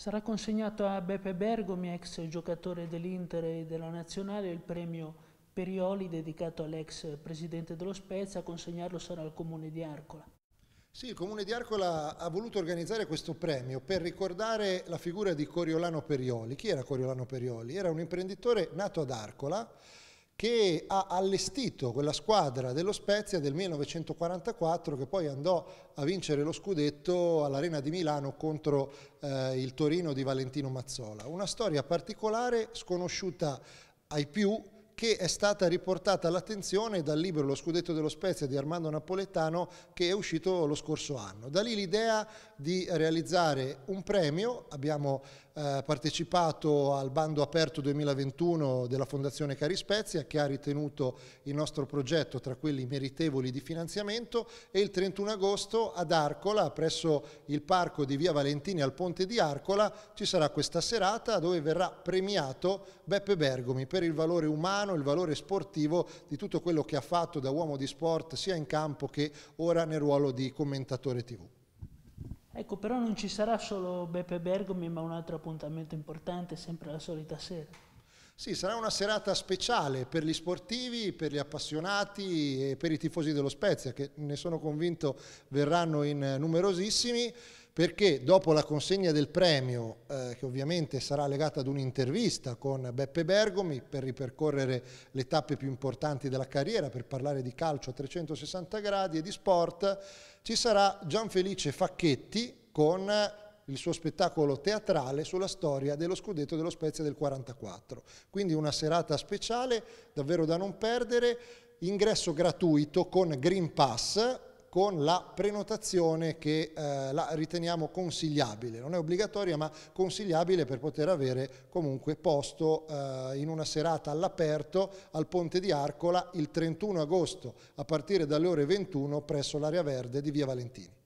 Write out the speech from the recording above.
Sarà consegnato a Beppe Bergomi, ex giocatore dell'Inter e della Nazionale, il premio Perioli dedicato all'ex presidente dello Spezia, consegnarlo sarà al comune di Arcola. Sì, il comune di Arcola ha voluto organizzare questo premio per ricordare la figura di Coriolano Perioli. Chi era Coriolano Perioli? Era un imprenditore nato ad Arcola, che ha allestito quella squadra dello Spezia del 1944 che poi andò a vincere lo scudetto all'Arena di Milano contro eh, il Torino di Valentino Mazzola. Una storia particolare, sconosciuta ai più, che è stata riportata all'attenzione dal libro Lo scudetto dello Spezia di Armando Napoletano che è uscito lo scorso anno. Da lì l'idea di realizzare un premio, abbiamo eh, partecipato al bando aperto 2021 della Fondazione Cari Spezia che ha ritenuto il nostro progetto tra quelli meritevoli di finanziamento e il 31 agosto ad Arcola presso il parco di Via Valentini al ponte di Arcola ci sarà questa serata dove verrà premiato Beppe Bergomi per il valore umano italiano, il valore sportivo di tutto quello che ha fatto da uomo di sport sia in campo che ora nel ruolo di commentatore tv. Ecco, però non ci sarà solo Beppe Bergomi, ma un altro appuntamento importante, sempre la solita sera. Sì, sarà una serata speciale per gli sportivi, per gli appassionati e per i tifosi dello Spezia, che ne sono convinto verranno in numerosissimi perché dopo la consegna del premio, eh, che ovviamente sarà legata ad un'intervista con Beppe Bergomi per ripercorrere le tappe più importanti della carriera, per parlare di calcio a 360 gradi e di sport, ci sarà Gianfelice Facchetti con il suo spettacolo teatrale sulla storia dello scudetto dello Spezia del 44. Quindi una serata speciale, davvero da non perdere, ingresso gratuito con Green Pass, con la prenotazione che eh, la riteniamo consigliabile, non è obbligatoria ma consigliabile per poter avere comunque posto eh, in una serata all'aperto al Ponte di Arcola il 31 agosto a partire dalle ore 21 presso l'area verde di Via Valentini.